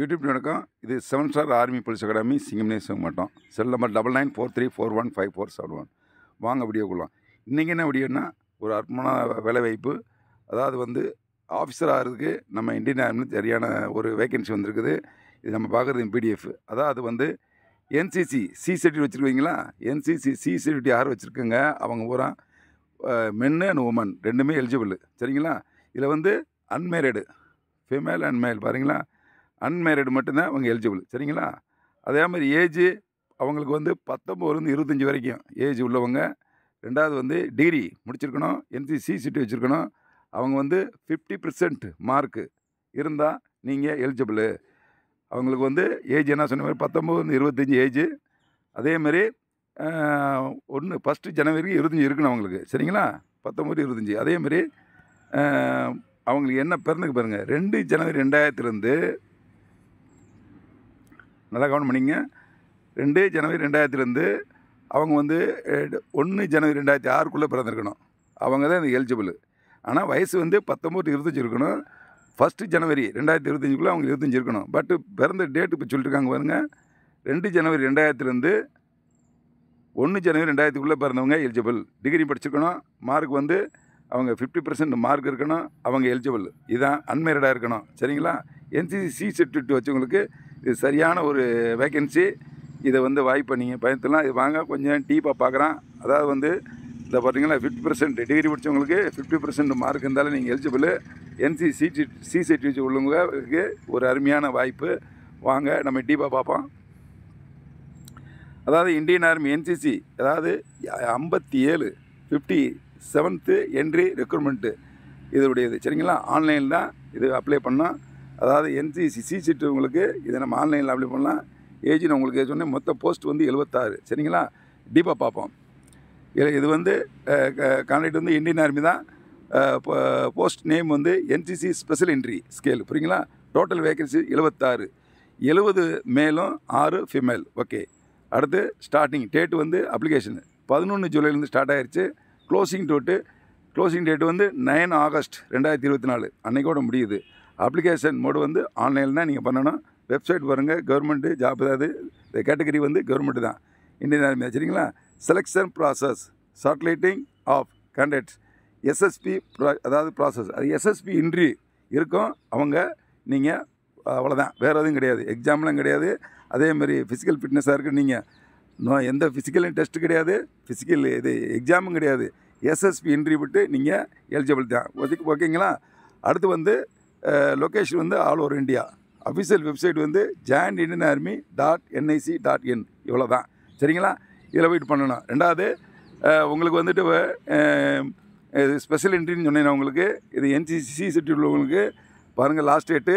YouTube வணக்கம் இது seven star army police academy சிங்கம்னே சிங்க மாட்டோம் cell number double nine four three four one five four seven one வாங்க கொள்ளலாம் இன்றைக்கி என்ன வீடியோன்னா ஒரு வேலை வேலைவாய்ப்பு அதாவது வந்து ஆஃபீஸர் ஆகிறதுக்கு நம்ம இந்தியன் ஆர்மியில் சரியான ஒரு வேக்கன்சி வந்திருக்குது இது நம்ம பார்க்குறது பிடிஎஃப் அதாவது வந்து என்சிசி சி சர்டிஃபிகேட் வச்சுருக்கீங்களா என்சிசி சி சர்டிஃபிகேட் யார் வச்சுருக்குங்க அவங்க பூரா மென்னு அண்ட் உமன் ரெண்டுமே எலிஜிபிள் சரிங்களா இதில் வந்து அன்மேரிடு ஃபிமேல் அண்ட் மேல் பாருங்களா அன்மேரிடு மட்டும்தான் அவங்க எலிஜிபிள் சரிங்களா அதே மாதிரி ஏஜ் அவங்களுக்கு வந்து பத்தொம்போதுலேருந்து இருபத்தஞ்சி வரைக்கும் ஏஜ் உள்ளவங்க ரெண்டாவது வந்து டிகிரி முடிச்சிருக்கணும் என்சிசி சிட்டி வச்சுருக்கணும் அவங்க வந்து ஃபிஃப்டி பர்சன்ட் மார்க்கு இருந்தால் நீங்கள் எலிஜிபிள் அவங்களுக்கு வந்து ஏஜ் என்ன சொன்ன மாதிரி பத்தொம்போதுலேருந்து இருபத்தஞ்சி ஏஜ் அதேமாதிரி ஒன்று ஃபஸ்ட்டு ஜனவரிக்கு இருபத்தஞ்சி இருக்கணும் அவங்களுக்கு சரிங்களா பத்தொம்போது இருபத்தஞ்சி அதேமாதிரி அவங்களுக்கு என்ன பிறந்துக்கு பாருங்கள் ரெண்டு ஜனவரி ரெண்டாயிரத்துலேருந்து நல்லா கவனம் பண்ணிங்க ரெண்டு ஜனவரி ரெண்டாயிரத்துலேருந்து அவங்க வந்து ஒன்று ஜனவரி ரெண்டாயிரத்தி ஆறுக்குள்ளே பிறந்திருக்கணும் அவங்க தான் இந்த எலிஜிபிள் ஆனால் வயசு வந்து பத்தொம்பது இருபத்தஞ்சி இருக்கணும் ஃபஸ்ட்டு ஜனவரி ரெண்டாயிரத்தி இருபத்தஞ்சுக்குள்ளே அவங்க இருபத்தஞ்சி இருக்கணும் பட் பிறந்த டேட்டு இப்போ சொல்லியிருக்காங்க பாருங்க ரெண்டு ஜனவரி ரெண்டாயிரத்துலேருந்து ஒன்று ஜனவரி ரெண்டாயிரத்துக்குள்ளே பிறந்தவங்க எலிஜிபிள் டிகிரி படிச்சிருக்கணும் மார்க் வந்து அவங்க ஃபிஃப்டி பர்சன்ட் மார்க் இருக்கணும் அவங்க எலிஜிபிள் இதுதான் அன்மேரிடாக இருக்கணும் சரிங்களா என்சிசி சி சர்டிஃபிகேட் வச்சவங்களுக்கு இது சரியான ஒரு வேக்கன்சி இதை வந்து வாய்ப்பு நீங்கள் பயன்படுத்தலாம் இது வாங்க கொஞ்சம் டீப்பாக பார்க்குறான் அதாவது வந்து இந்த பார்த்தீங்கன்னா ஃபிஃப்டி பர்சன்ட் டிகிரி படித்தவங்களுக்கு ஃபிஃப்டி பர்சன்ட் மார்க் இருந்தாலும் நீங்கள் எலிஜிபிள் என்சி சிடி சர்டிஃபிகேட் உள்ளவங்களுக்கு ஒரு அருமையான வாய்ப்பு வாங்க நம்ம டீப்பாக பார்ப்போம் அதாவது இந்தியன் ஆர்மி என்சிசி அதாவது ஐம்பத்தி ஏழு ஃபிஃப்டி செவன்த்து என்ட்ரி ரெக்ரூட்மெண்ட்டு இதனுடையது சரிங்களா ஆன்லைனில் இது அப்ளை பண்ணால் அதாவது என்சிசி சி உங்களுக்கு இதை நம்ம ஆன்லைனில் அப்ளை பண்ணலாம் ஏஜின்னு உங்களுக்கு உங்களுக்கு சொன்னேன் மொத்த போஸ்ட் வந்து எழுபத்தாறு சரிங்களா டீப்பாக பார்ப்போம் இல்லை இது வந்து கான்ட்ராக்ட் வந்து இந்தியன் ஆர்மி தான் போஸ்ட் நேம் வந்து என்சிசி ஸ்பெஷல் என்ட்ரி ஸ்கேல் புரியுங்களா டோட்டல் வேகன்சி எழுபத்தாறு எழுபது மேலும் ஆறு ஃபிமேல் ஓகே அடுத்து ஸ்டார்டிங் டேட் வந்து அப்ளிகேஷன் பதினொன்று ஜூலைலேருந்து ஸ்டார்ட் ஆகிடுச்சு க்ளோசிங் டோட்டு க்ளோசிங் டேட் வந்து நைன் ஆகஸ்ட் ரெண்டாயிரத்தி இருபத்தி நாலு அன்னைக்கோட முடியுது அப்ளிகேஷன் மோடு வந்து ஆன்லைனில் தான் நீங்கள் பண்ணணும் வெப்சைட் பாருங்கள் கவர்மெண்ட்டு ஜாப் ஏதாவது இந்த கேட்டகரி வந்து கவர்மெண்ட்டு தான் இன்றைய நேரம் சரிங்களா selection process shortlisting of candidates SSB ப்ரா அதாவது ப்ராசஸ் அது எஸ்எஸ்பி இன்ட்ரி இருக்கும் அவங்க நீங்கள் அவ்வளோதான் வேறு எதுவும் கிடையாது எக்ஸாம்லாம் கிடையாது அதேமாரி ஃபிசிக்கல் ஃபிட்னஸாக இருக்குது நீங்கள் நோ எந்த ஃபிசிக்கல் டெஸ்ட்டு கிடையாது ஃபிசிக்கல் இது எக்ஸாமும் கிடையாது எஸ்எஸ்பி இன்ட்ரி விட்டு நீங்கள் எலிஜிபிள் தான் ஓகே ஓகேங்களா அடுத்து வந்து லொக்கேஷன் வந்து all over India official website வந்து join Indian army dot NIC dot in இவ்வளோ தான் சரிங்களா இதில் போயிட்டு பண்ணணும் ரெண்டாவது உங்களுக்கு வந்துட்டு ஸ்பெஷல் என்ட்ரின்னு சொன்னேன் உங்களுக்கு இது என்சிசி சிட்டி உள்ளவங்களுக்கு பாருங்கள் லாஸ்ட் டேட்டு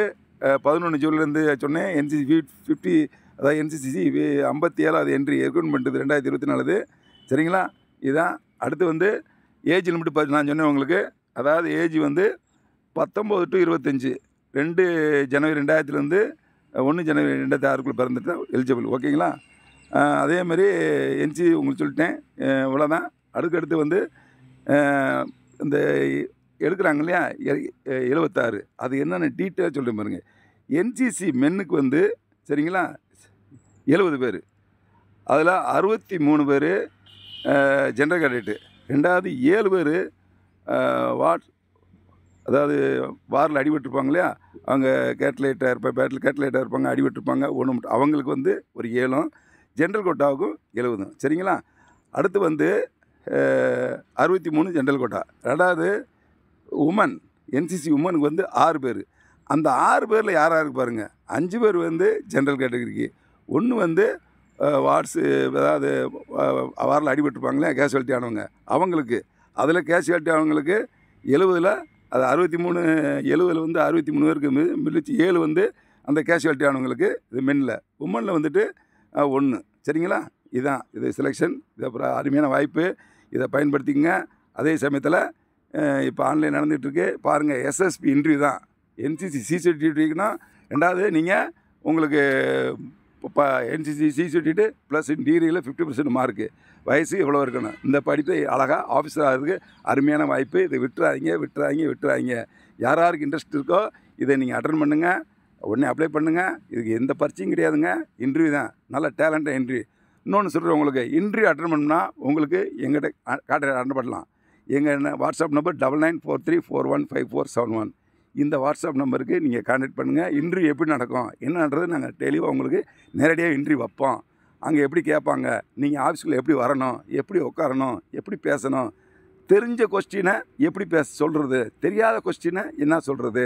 பதினொன்று ஜூன்லேருந்து சொன்னேன் என்சிசி ஃபிஃப்டி அதாவது என்சிசிசி ஐம்பத்தி ஏழாவது என்ட்ரி ரெக்ரூட்மெண்ட் ரெண்டாயிரத்தி இருபத்தி நாலு சரிங்களா இதுதான் அடுத்து வந்து ஏஜ் லிமிட் பார்த்து நான் சொன்னேன் உங்களுக்கு அதாவது ஏஜ் வந்து பத்தொம்போது டு இருபத்தஞ்சி ரெண்டு ஜனவரி ரெண்டாயிரத்துலேருந்து ஒன்று ஜனவரி ரெண்டாயிரத்தி ஆறுக்குள்ளே பிறந்துட்டா எலிஜிபிள் ஓகேங்களா அதேமாரி என்சி உங்களுக்கு சொல்லிட்டேன் இவ்வளோதான் அடுக்கடுத்து வந்து இந்த எடுக்கிறாங்க இல்லையா எழுபத்தாறு அது என்னென்ன டீட்டெயிலாக சொல்கிறேன் பாருங்கள் என்சிசி மென்னுக்கு வந்து சரிங்களா எழுபது பேர் அதில் அறுபத்தி மூணு பேர் ஜென்ரல் கேடேட்டு ரெண்டாவது ஏழு பேர் வார்ட் அதாவது வாரில் அடிபட்டிருப்பாங்க இல்லையா அவங்க கேட்லைட்டாக இருப்பாங்க பேட்டில் கேட்லைட்டாக இருப்பாங்க அடிபட்டிருப்பாங்க ஒன்று மட்டும் அவங்களுக்கு வந்து ஒரு ஏழும் ஜென்ரல் கோட்டாவுக்கும் எழுபதும் சரிங்களா அடுத்து வந்து அறுபத்தி மூணு ஜென்ரல் கோட்டா ரெண்டாவது உமன் என்சிசி உமனுக்கு வந்து ஆறு பேர் அந்த ஆறு பேரில் யார் யாருக்கு பாருங்கள் அஞ்சு பேர் வந்து ஜென்ரல் கேட்டகரிக்கு ஒன்று வந்து வார்ட்ஸு ஏதாவது வாரில் அடிபட்டிருப்பாங்களே கேஷுவாலிட்டி ஆனவங்க அவங்களுக்கு அதில் கேஷுவாலிட்டி ஆனவங்களுக்கு எழுபதில் அது அறுபத்தி மூணு எழுவதில் வந்து அறுபத்தி மூணு பேருக்கு மி மில்லிச்சு ஏழு வந்து அந்த கேஷுவாலிட்டி ஆனவங்களுக்கு இது மென்னில் உமனில் வந்துட்டு ஒன்று சரிங்களா இதுதான் இது செலெக்ஷன் இது அப்புறம் அருமையான வாய்ப்பு இதை பயன்படுத்திக்கங்க அதே சமயத்தில் இப்போ ஆன்லைன் நடந்துகிட்ருக்கு பாருங்கள் எஸ்எஸ்பி இன்ட்ரிவியூ தான் என்சிசி சிசிடிவிக்குன்னா ரெண்டாவது நீங்கள் உங்களுக்கு இப்போ என்சிசி சிசிடிட்டு ப்ளஸ் டிகிரியில் ஃபிஃப்டி பர்சன்ட் மார்க்கு வயசு இவ்வளோ இருக்கணும் இந்த படிப்பு அழகாக ஆஃபீஸர் ஆகிறதுக்கு அருமையான வாய்ப்பு இதை விட்டுறாதீங்க விட்டுறாதீங்க விட்டுறாதீங்க யார் யாருக்கு இன்ட்ரெஸ்ட் இருக்கோ இதை நீங்கள் அட்டன் பண்ணுங்கள் உடனே அப்ளை பண்ணுங்கள் இதுக்கு எந்த பரிச்சையும் கிடையாதுங்க இன்டர்வியூ தான் நல்ல டேலண்ட்டாக இன்டர்வியூ இன்னொன்று சொல்கிறேன் உங்களுக்கு இன்டர்வியூ அட்டன் பண்ணுன்னா உங்களுக்கு எங்கிட்ட காட்டை அட்டன் பண்ணலாம் எங்கள் WhatsApp number double nine four three four one five four seven one இந்த வாட்ஸ்அப் நம்பருக்கு நீங்கள் கான்டாக்ட் பண்ணுங்கள் இன்ட்ரிவியூ எப்படி நடக்கும் என்னன்றது நாங்கள் தெளிவாக உங்களுக்கு நேரடியாக இன்ட்ரிவியூ வைப்போம் அங்கே எப்படி கேட்பாங்க நீங்கள் ஆஃபீஸில் எப்படி வரணும் எப்படி உட்காரணும் எப்படி பேசணும் தெரிஞ்ச கொஸ்டினை எப்படி பேச சொல்கிறது தெரியாத கொஸ்டினை என்ன சொல்கிறது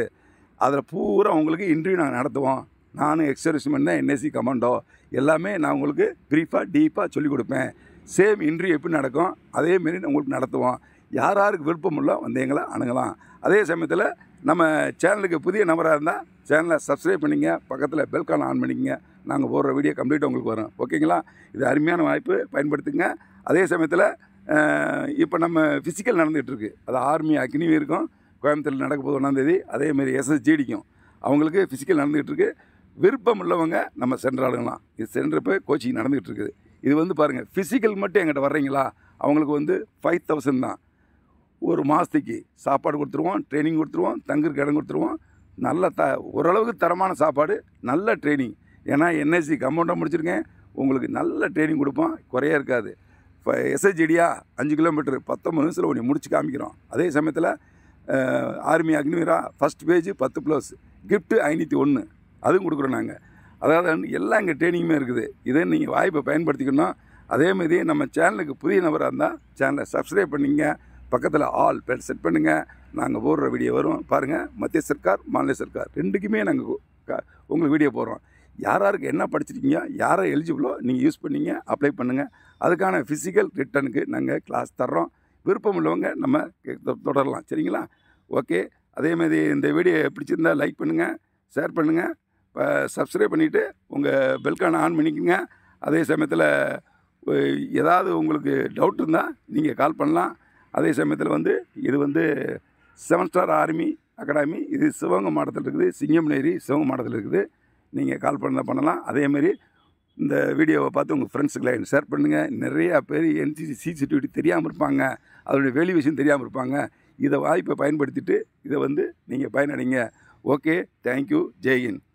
அதில் பூரா உங்களுக்கு இன்ட்ரிவியூ நாங்கள் நடத்துவோம் நானும் எக்ஸர்விஸ்மென் தான் என்எஸ்சி கமாண்டோ எல்லாமே நான் உங்களுக்கு ப்ரீஃபாக டீப்பாக சொல்லிக் கொடுப்பேன் சேம் இன்ட்ரிவியூ எப்படி நடக்கும் அதேமாரி உங்களுக்கு நடத்துவோம் யார் யாருக்கு விருப்பம் இல்லை வந்து எங்களை அணுகலாம் அதே சமயத்தில் நம்ம சேனலுக்கு புதிய நபராக இருந்தால் சேனலை சப்ஸ்கிரைப் பண்ணிங்க பக்கத்தில் பெல்கான் ஆன் பண்ணிக்கங்க நாங்கள் போடுற வீடியோ கம்ப்ளீட்டாக உங்களுக்கு வரும் ஓகேங்களா இது அருமையான வாய்ப்பு பயன்படுத்துங்க அதே சமயத்தில் இப்போ நம்ம ஃபிசிக்கல் நடந்துகிட்ருக்கு அது ஆர்மி அக்னிவி இருக்கும் கோயம்புத்தூரில் நடக்க போது ஒன்றாந்தேதி அதேமாரி எஸ்எஸ்ஜிடிக்கும் அவங்களுக்கு ஃபிசிக்கல் நடந்துகிட்ருக்கு விருப்பம் உள்ளவங்க நம்ம சென்றாளுங்களாம் இது சென்று போய் கோச்சிங் நடந்துகிட்டு இருக்குது இது வந்து பாருங்கள் ஃபிசிக்கல் மட்டும் எங்கிட்ட வர்றீங்களா அவங்களுக்கு வந்து ஃபைவ் தௌசண்ட் தான் ஒரு மாதத்துக்கு சாப்பாடு கொடுத்துருவோம் ட்ரைனிங் கொடுத்துருவோம் தங்குறக்கு இடம் கொடுத்துருவோம் நல்ல த ஓரளவுக்கு தரமான சாப்பாடு நல்ல ட்ரைனிங் ஏன்னா என்எஸ்சி கம்பவுண்டாக முடிச்சிருக்கேன் உங்களுக்கு நல்ல ட்ரைனிங் கொடுப்போம் குறைய இருக்காது இப்போ எஸ்ஐஜிடியா அஞ்சு கிலோமீட்டரு பத்தொம்பது நிமிஷத்தில் உன்னை முடிச்சு காமிக்கிறோம் அதே சமயத்தில் ஆர்மி அக்னிவீரா ஃபஸ்ட் பேஜ் பத்து ப்ளஸ் கிஃப்ட்டு ஐநூற்றி ஒன்று அதுவும் கொடுக்குறோம் நாங்கள் அதாவது எல்லாம் இங்கே ட்ரைனிங்குமே இருக்குது இதை நீங்கள் வாய்ப்பை பயன்படுத்திக்கணும் அதேமாதிரி நம்ம சேனலுக்கு புதிய நபராக இருந்தால் சேனலை சப்ஸ்கிரைப் பண்ணிங்க பக்கத்தில் ஆல் பெல் செட் பண்ணுங்கள் நாங்கள் போடுற வீடியோ வரும் பாருங்கள் மத்திய சர்க்கார் மாநில சர்க்கார் ரெண்டுக்குமே நாங்கள் உங்களுக்கு வீடியோ போடுறோம் யார் யாருக்கு என்ன படிச்சிருக்கீங்க யாரை எலிஜிபிளோ நீங்கள் யூஸ் பண்ணிங்க அப்ளை பண்ணுங்கள் அதுக்கான ஃபிசிக்கல் ரிட்டனுக்கு நாங்கள் கிளாஸ் தர்றோம் விருப்பம் உள்ளவங்க நம்ம தொடரலாம் சரிங்களா ஓகே அதேமாதிரி இந்த வீடியோ பிடிச்சிருந்தால் லைக் பண்ணுங்கள் ஷேர் பண்ணுங்கள் சப்ஸ்கிரைப் பண்ணிவிட்டு உங்கள் பெல்கான ஆன் பண்ணிக்கோங்க அதே சமயத்தில் ஏதாவது உங்களுக்கு டவுட் இருந்தால் நீங்கள் கால் பண்ணலாம் அதே சமயத்தில் வந்து இது வந்து செவன் ஸ்டார் ஆர்மி அகாடமி இது சிவகங்கை மாவட்டத்தில் இருக்குது சிங்கம்நேரி சிவகங்கை மாவட்டத்தில் இருக்குது நீங்கள் கால் பண்ணால் பண்ணலாம் அதேமாரி இந்த வீடியோவை பார்த்து உங்கள் ஃப்ரெண்ட்ஸுக்கெல்லாம் ஷேர் பண்ணுங்கள் நிறையா பேர் என்சிசி சிசிடிவி தெரியாமல் இருப்பாங்க அதனுடைய வெளி விஷயம் தெரியாமல் இருப்பாங்க இதை வாய்ப்பை பயன்படுத்திட்டு இதை வந்து நீங்கள் பயனடைங்க ஓகே தேங்க்யூ ஜெய்ஹிந்த்